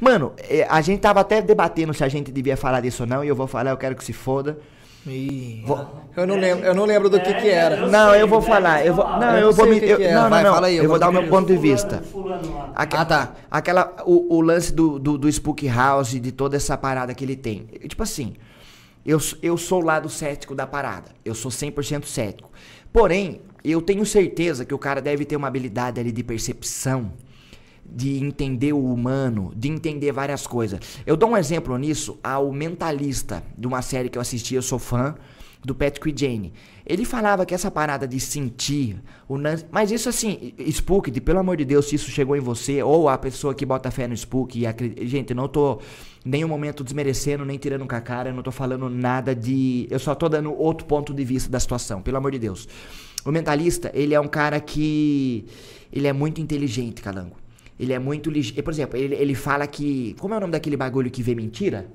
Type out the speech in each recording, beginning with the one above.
Mano, é, a gente tava até debatendo se a gente devia falar disso ou não, e eu vou falar, eu quero que se foda. Ih, vou... Eu não lembro, eu não lembro do é, que que era. Eu é, não, sei, eu vou falar, eu vou, não, eu, eu vou me, que eu, não, não, Vai, não, fala aí, eu, vou dar o meu ponto de vista. Fulano, fulano Aquela, ah, tá. Aquela, o, o lance do, do, do, Spook House, de toda essa parada que ele tem, tipo assim, eu, eu sou o lado cético da parada, eu sou 100% cético, porém, eu tenho certeza que o cara deve ter uma habilidade ali de percepção, de entender o humano, de entender várias coisas. Eu dou um exemplo nisso ao Mentalista, de uma série que eu assisti, eu sou fã, do Patrick Jane. Ele falava que essa parada de sentir, o Nancy, mas isso assim, Spooked, pelo amor de Deus, se isso chegou em você, ou a pessoa que bota fé no Spook e acredita. Gente, não tô nenhum momento desmerecendo, nem tirando com a cara, não tô falando nada de. Eu só tô dando outro ponto de vista da situação, pelo amor de Deus. O mentalista, ele é um cara que. Ele é muito inteligente, Calango. Ele é muito ligeiro. Por exemplo, ele, ele fala que. Como é o nome daquele bagulho que vê mentira?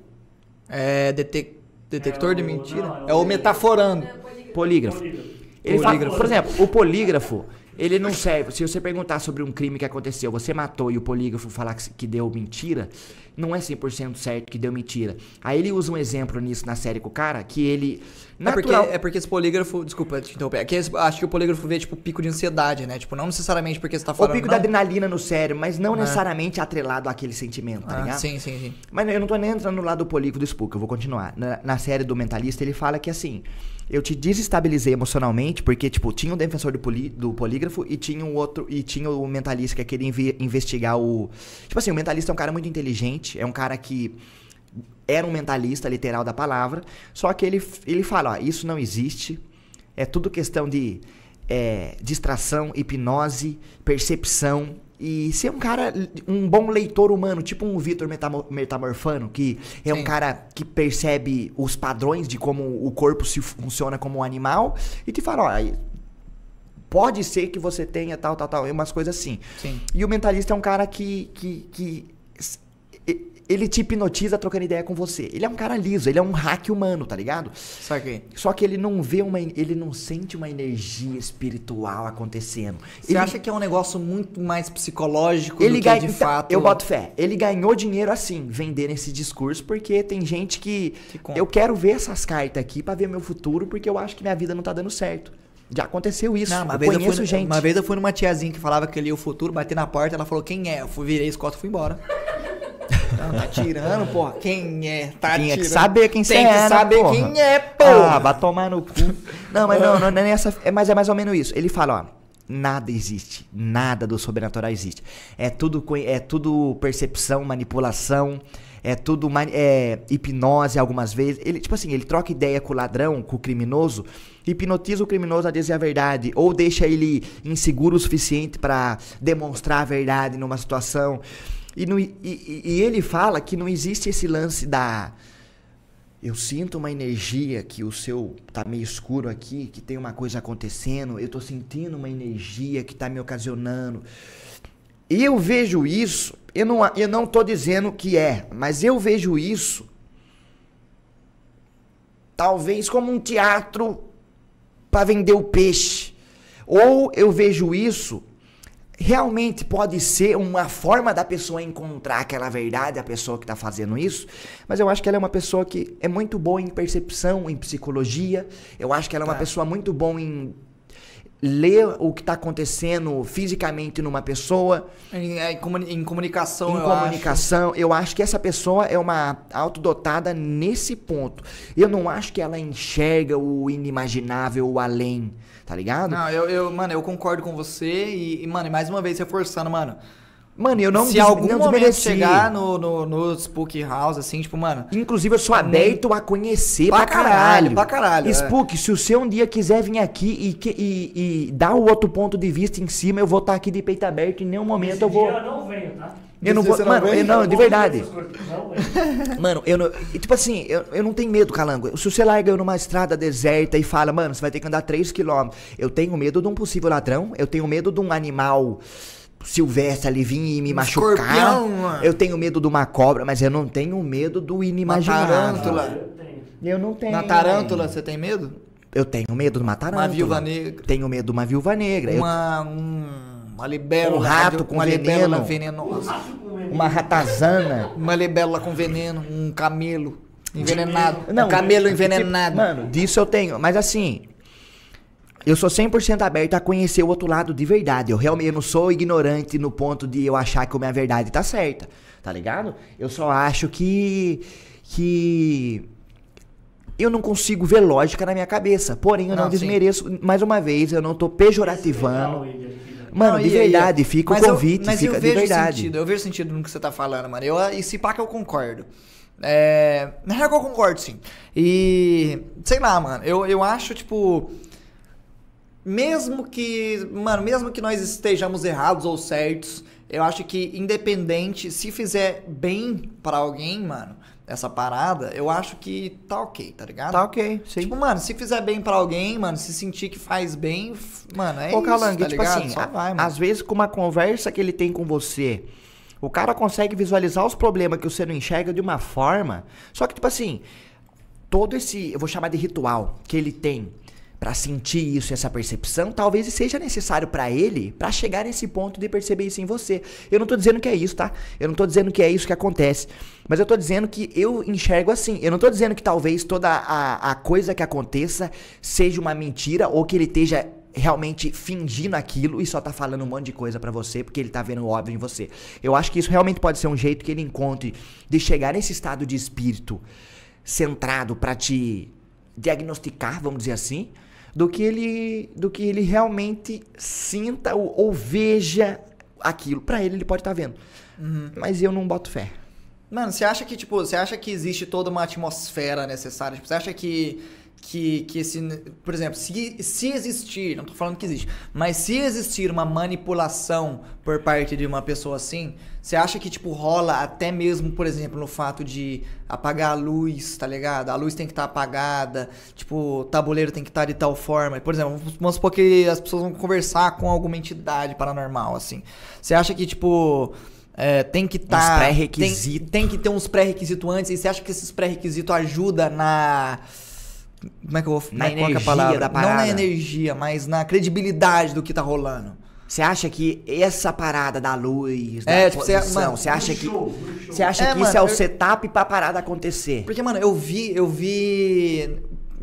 É. Detec... Detector é o... de mentira? Não, é, o é o metaforando. Polígrafo. polígrafo. polígrafo. Fala, por exemplo, o polígrafo, ele não serve. Se você perguntar sobre um crime que aconteceu, você matou e o polígrafo falar que, que deu mentira, não é 100% certo que deu mentira. Aí ele usa um exemplo nisso na série com o cara, que ele. Natural... É, porque, é porque esse polígrafo. Desculpa te interromper. É que esse, acho que o polígrafo vê, tipo, pico de ansiedade, né? Tipo, não necessariamente porque você tá falando. O pico não... da adrenalina no cérebro, mas não é. necessariamente atrelado àquele sentimento, tá ah, ligado? Sim, sim, sim. Mas eu não tô nem entrando no lado do polígrafo do Spook, eu vou continuar. Na, na série do Mentalista, ele fala que assim eu te desestabilizei emocionalmente, porque, tipo, tinha o um defensor do, poli, do polígrafo e tinha o um outro, e tinha o mentalista que é queria investigar o. Tipo assim, o mentalista é um cara muito inteligente é um cara que era um mentalista literal da palavra, só que ele, ele fala, ó, isso não existe, é tudo questão de é, distração, hipnose, percepção, e ser um cara, um bom leitor humano, tipo um Vitor Metamorfano, que é Sim. um cara que percebe os padrões de como o corpo se funciona como um animal e te fala, ó, pode ser que você tenha tal, tal, tal, umas coisas assim. Sim. E o mentalista é um cara que, que, que ele te hipnotiza trocando ideia com você. Ele é um cara liso, ele é um hack humano, tá ligado? que Só que ele não vê uma. Ele não sente uma energia espiritual acontecendo. Você ele, acha que é um negócio muito mais psicológico ele do que é de então, fato? Eu boto fé. Ele ganhou dinheiro assim, vendendo esse discurso, porque tem gente que. que eu quero ver essas cartas aqui para ver meu futuro, porque eu acho que minha vida não tá dando certo. Já aconteceu isso. Não, uma eu vez conheço eu fui, gente. Uma vez eu fui numa tiazinha que falava que ele ia o futuro, bater na porta, ela falou quem é. Eu fui, virei escoto e fui embora. Não, tá tirando, porra. Quem é? Tá é tirando. Tem que saber quem você é. Tem né, que saber porra. quem é, porra. Ah, vai tomar no cu. Não, mas não, não, não é essa. É, mas é mais ou menos isso. Ele fala, ó. Nada existe, nada do sobrenatural existe. É tudo, é tudo percepção, manipulação, é tudo é, hipnose algumas vezes. Ele, tipo assim, ele troca ideia com o ladrão, com o criminoso, hipnotiza o criminoso a dizer a verdade, ou deixa ele inseguro o suficiente para demonstrar a verdade numa situação. E, no, e, e ele fala que não existe esse lance da. Eu sinto uma energia que o seu tá meio escuro aqui, que tem uma coisa acontecendo, eu tô sentindo uma energia que tá me ocasionando. Eu vejo isso, eu não, eu não tô dizendo que é, mas eu vejo isso talvez como um teatro para vender o peixe. Ou eu vejo isso realmente pode ser uma forma da pessoa encontrar aquela verdade, a pessoa que está fazendo isso, mas eu acho que ela é uma pessoa que é muito boa em percepção, em psicologia, eu acho que ela é uma é. pessoa muito boa em ler o que está acontecendo fisicamente numa pessoa. Em, é, em, em comunicação, em eu comunicação. Acho. Eu acho que essa pessoa é uma autodotada nesse ponto. Eu não acho que ela enxerga o inimaginável, o além, tá ligado? Não, eu, eu mano, eu concordo com você e, e mano, mais uma vez reforçando, mano. Mano, eu não Se des... algum não momento chegar no, no, no Spook House, assim, tipo, mano. Inclusive, eu sou aberto a conhecer pra, pra caralho, caralho. Pra caralho. É. Spook, é. se o seu um dia quiser vir aqui e, e, e dar o outro ponto de vista em cima, eu vou estar tá aqui de peito aberto. Em nenhum momento Esse eu vou. eu não venho, tá? Eu não vou. Não mano, eu não, de verdade. mano, eu não. Tipo assim, eu, eu não tenho medo, calango. Se você larga eu numa estrada deserta e fala, mano, você vai ter que andar 3km. Eu tenho medo de um possível ladrão, eu tenho medo de um animal Silvestre ali vir e me machucar. Escorpião, eu tenho medo de uma cobra, mas eu não tenho medo do inimaginável. Na tarântula. Eu não tenho. Na tarântula, você tem medo? Eu tenho medo de uma tarântula. Uma viúva negra. Tenho medo de uma viúva negra. Uma, um, uma libélula. Um rato com uma veneno. venenosa. Uma ratazana. uma libélula com veneno. Um camelo envenenado. Não, um camelo envenenado. Tipo, mano, disso eu tenho. Mas assim, eu sou 100% aberto a conhecer o outro lado de verdade. Eu realmente não sou ignorante no ponto de eu achar que a minha verdade tá certa, tá ligado? Eu só acho que que eu não consigo ver lógica na minha cabeça. Porém, eu não, não desmereço. Mais uma vez, eu não tô pejorativando. É mano, não, de verdade, ia. fica o convite, eu, mas fica eu vejo de verdade. Sentido, eu vejo sentido no que você tá falando, mano. Eu, e se pá que eu concordo. É, na real, eu concordo, sim. E. Sei lá, mano. Eu, eu acho, tipo mesmo que, mano, mesmo que nós estejamos errados ou certos, eu acho que independente, se fizer bem para alguém, mano, essa parada, eu acho que tá ok, tá ligado? Tá ok, sim. Tipo, mano, se fizer bem para alguém, mano, se sentir que faz bem, mano, é Ô, isso, tá tipo ligado? assim, vai, às vezes com uma conversa que ele tem com você, o cara consegue visualizar os problemas que você não enxerga de uma forma, só que tipo assim, todo esse, eu vou chamar de ritual que ele tem, para sentir isso, essa percepção, talvez seja necessário para ele para chegar nesse ponto de perceber isso em você. Eu não tô dizendo que é isso, tá? Eu não tô dizendo que é isso que acontece, mas eu tô dizendo que eu enxergo assim. Eu não tô dizendo que talvez toda a, a coisa que aconteça seja uma mentira ou que ele esteja realmente fingindo aquilo e só tá falando um monte de coisa para você porque ele tá vendo o óbvio em você. Eu acho que isso realmente pode ser um jeito que ele encontre de chegar nesse estado de espírito centrado para te diagnosticar, vamos dizer assim, do que ele, do que ele realmente sinta ou, ou veja aquilo. Para ele, ele pode estar tá vendo. Uhum. Mas eu não boto fé. Mano, você acha que, tipo, você acha que existe toda uma atmosfera necessária? Tipo, você acha que que, que esse. Por exemplo, se, se existir, não estou falando que existe, mas se existir uma manipulação por parte de uma pessoa assim, você acha que, tipo, rola até mesmo, por exemplo, no fato de apagar a luz, tá ligado? A luz tem que estar tá apagada, tipo, o tabuleiro tem que estar tá de tal forma. Por exemplo, vamos supor que as pessoas vão conversar com alguma entidade paranormal, assim. Você acha que, tipo. É, tem que estar. Tá, pré-requisitos. Tem, tem que ter uns pré-requisitos antes. E você acha que esses pré-requisitos ajudam na como é que eu vou. Na né, energia é palavra? da parada. Não na energia, mas na credibilidade do que tá rolando. Você acha que essa parada da luz, da é, tipo, você, é, acha que você acha que é, isso é o eu... setup pra parada acontecer? Porque mano, eu vi, eu vi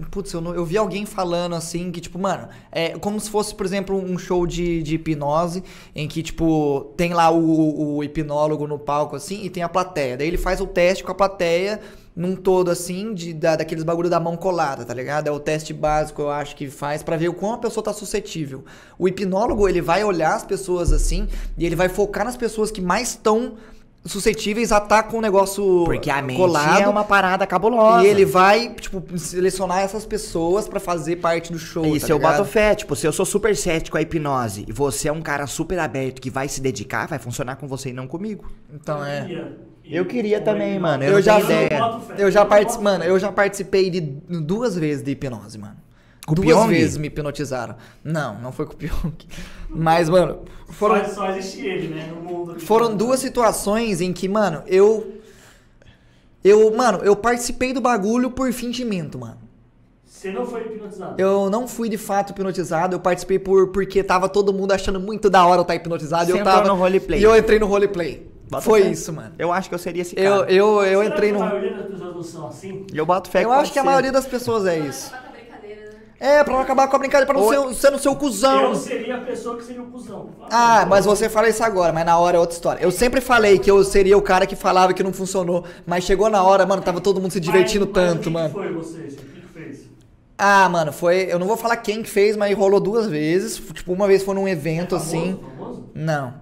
Putz, eu, não, eu vi alguém falando assim que, tipo, mano, é como se fosse, por exemplo, um show de, de hipnose, em que, tipo, tem lá o, o hipnólogo no palco, assim, e tem a plateia. Daí ele faz o teste com a plateia num todo assim, de, da, daqueles bagulho da mão colada, tá ligado? É o teste básico, eu acho, que faz para ver o quão a pessoa tá suscetível. O hipnólogo, ele vai olhar as pessoas assim e ele vai focar nas pessoas que mais estão suscetíveis a estar tá com o negócio Porque a mente colado, é uma parada cabulosa. E ele vai, tipo, selecionar essas pessoas para fazer parte do show, Isso, tá eu ligado? fé. Tipo, se eu sou super cético à hipnose e você é um cara super aberto que vai se dedicar, vai funcionar com você e não comigo. Então é... Eu queria também, mano. Eu, eu já, eu já participei, mano, eu já participei de duas vezes de hipnose, mano. Cupiong? Duas vezes me hipnotizaram. Não, não foi com o Pyong. Mas, mano, foram. Só, só existe ele, né? No mundo. Foram duas situações em que, mano, eu. Eu, mano, eu participei do bagulho por fingimento, mano. Você não foi hipnotizado? Eu não fui de fato hipnotizado, eu participei por porque tava todo mundo achando muito da hora eu estar tá hipnotizado. Você eu tava no roleplay. E eu entrei no roleplay. Bota Foi fé. isso, mano. Eu acho que eu seria esse cara. Eu, eu, eu Será entrei que no. A maioria das pessoas não são assim? Eu bato fé Eu acho que ser. a maioria das pessoas é isso. É, pra não acabar com a brincadeira, pra não ser, ser no seu cuzão. Eu seria a pessoa que seria o cuzão. Ah, mas você fala isso agora, mas na hora é outra história. Eu sempre falei que eu seria o cara que falava que não funcionou, mas chegou na hora, mano, tava todo mundo se divertindo mas, tanto, mas mano. Que foi você, O fez? Ah, mano, foi. Eu não vou falar quem que fez, mas rolou duas vezes. Tipo, uma vez foi num evento é famoso, assim. Famoso? Não.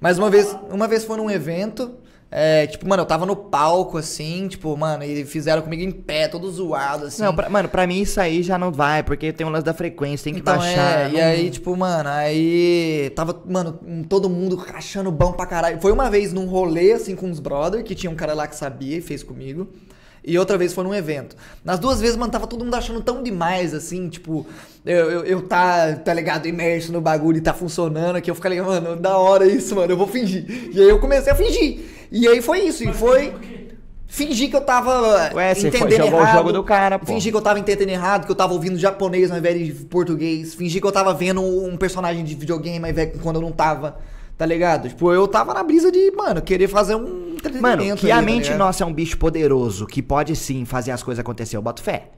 Mas uma vez, uma vez foi num evento é, tipo, mano, eu tava no palco, assim, tipo, mano, e fizeram comigo em pé, todo zoado, assim. Não, pra, mano, pra mim isso aí já não vai, porque tem um lance da frequência, tem que então, é, baixar. É, não... E aí, tipo, mano, aí tava, mano, todo mundo rachando bom pra caralho. Foi uma vez num rolê, assim, com uns brother, que tinha um cara lá que sabia e fez comigo. E outra vez foi num evento. Nas duas vezes, mano, tava todo mundo achando tão demais, assim, tipo, eu, eu, eu tá, tá ligado, imerso no bagulho e tá funcionando que Eu ficar ligado, mano, da hora isso, mano, eu vou fingir. E aí eu comecei a fingir. E aí foi isso, e foi. Fingir que eu tava eh, Ué, entendendo jogou errado. o jogo do cara, pô. Fingir que eu tava entendendo errado, que eu tava ouvindo japonês ao invés de português. Fingir que eu tava vendo um personagem de videogame ao invés de quando eu não tava. Tá ligado? Tipo, eu tava na brisa de, mano, querer fazer um entretenimento. Mano, que ali, a tá mente tá nossa é um bicho poderoso que pode sim fazer as coisas acontecer. Eu boto fé.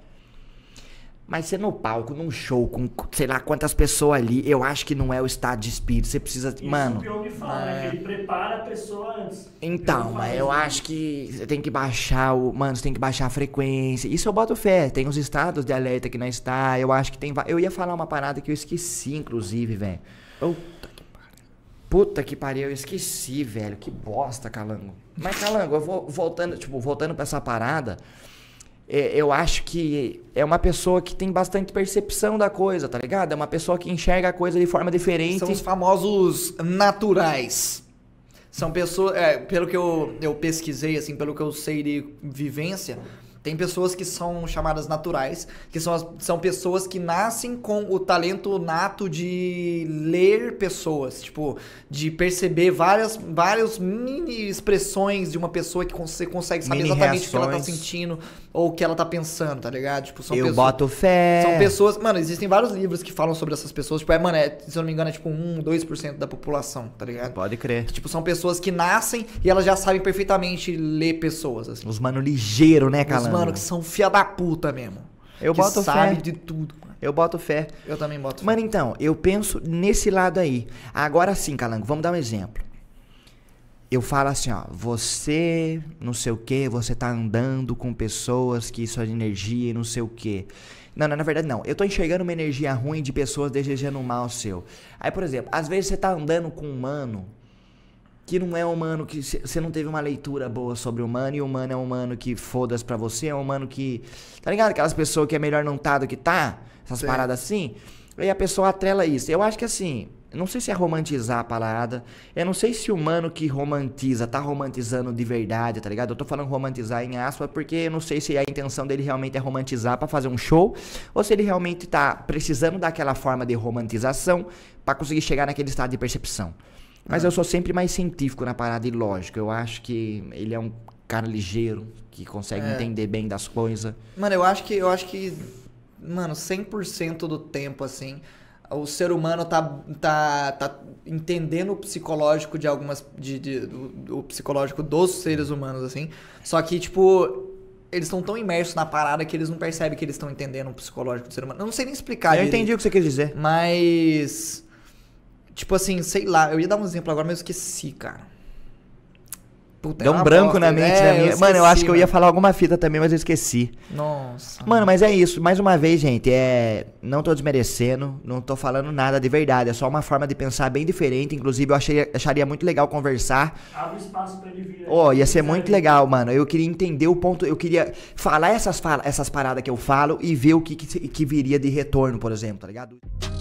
Mas você no palco, num show, com sei lá quantas pessoas ali, eu acho que não é o estado de espírito. Você precisa. Isso mano. É o que fala, é... Né? ele prepara a pessoa antes. Então, mas eu acho que você tem que baixar o. Mano, você tem que baixar a frequência. Isso eu boto fé. Tem os estados de alerta que não está. Eu acho que tem. Eu ia falar uma parada que eu esqueci, inclusive, velho. Puta que pariu. Puta que pariu, eu esqueci, velho. Que bosta, Calango. Mas, Calango, eu vou voltando, tipo, voltando pra essa parada é, eu acho que é uma pessoa que tem bastante percepção da coisa, tá ligado? É uma pessoa que enxerga a coisa de forma diferente. São os famosos naturais. São pessoas, é, pelo que eu, eu pesquisei, assim, pelo que eu sei de vivência, tem pessoas que são chamadas naturais, que são, as, são pessoas que nascem com o talento nato de ler pessoas, tipo, de perceber várias, várias mini expressões de uma pessoa que você consegue saber mini exatamente reações. o que ela tá sentindo, ou o que ela tá pensando, tá ligado? Tipo, são Eu pessoas, boto fé. São pessoas. Mano, existem vários livros que falam sobre essas pessoas. Tipo, é, mano, é, se eu não me engano, é tipo 1, 2% da população, tá ligado? Pode crer. Que, tipo, são pessoas que nascem e elas já sabem perfeitamente ler pessoas, assim. Os mano ligeiro, né, cara? Os mano que são fia da puta mesmo. Eu que boto sabe fé. de tudo, Eu boto fé. Eu também boto fé. Mano, então, eu penso nesse lado aí. Agora sim, Calango, vamos dar um exemplo eu falo assim, ó, você não sei o que, você tá andando com pessoas que isso é energia e não sei o que. Não, não, na verdade não. Eu tô enxergando uma energia ruim de pessoas desejando um mal seu. Aí, por exemplo, às vezes você tá andando com um humano que não é humano, que você não teve uma leitura boa sobre humano, e humano é um humano que foda-se pra você, é um humano que. Tá ligado? Aquelas pessoas que é melhor não tá do que tá, essas Sim. paradas assim. Aí a pessoa atrela isso. Eu acho que assim, não sei se é romantizar a parada. Eu não sei se o mano que romantiza tá romantizando de verdade, tá ligado? Eu tô falando romantizar em aspas porque eu não sei se a intenção dele realmente é romantizar para fazer um show ou se ele realmente tá precisando daquela forma de romantização para conseguir chegar naquele estado de percepção. Mas ah. eu sou sempre mais científico na parada e lógico. Eu acho que ele é um cara ligeiro que consegue é. entender bem das coisas. Mano, eu acho que eu acho que mano, 100% do tempo assim, o ser humano tá, tá, tá entendendo o psicológico de algumas. De, de, do, psicológico dos seres humanos, assim. Só que, tipo, eles estão tão imersos na parada que eles não percebem que eles estão entendendo o psicológico do ser humano. Eu não sei nem explicar. Eu entendi o que você quer dizer. Mas. Tipo assim, sei lá, eu ia dar um exemplo agora, mas eu esqueci, cara puta. Deu é um branco bosta, na mente na é, minha. mano, eu acho que eu ia falar alguma fita também, mas eu esqueci. Nossa. Mano, mas é isso. Mais uma vez, gente, é. Não tô desmerecendo, não tô falando nada de verdade. É só uma forma de pensar bem diferente. Inclusive, eu achei, acharia muito legal conversar. Abre espaço pra ele vir. Ó, oh, ia ser né? muito legal, mano. Eu queria entender o ponto. Eu queria falar essas, fal essas paradas que eu falo e ver o que, que, que viria de retorno, por exemplo, tá ligado?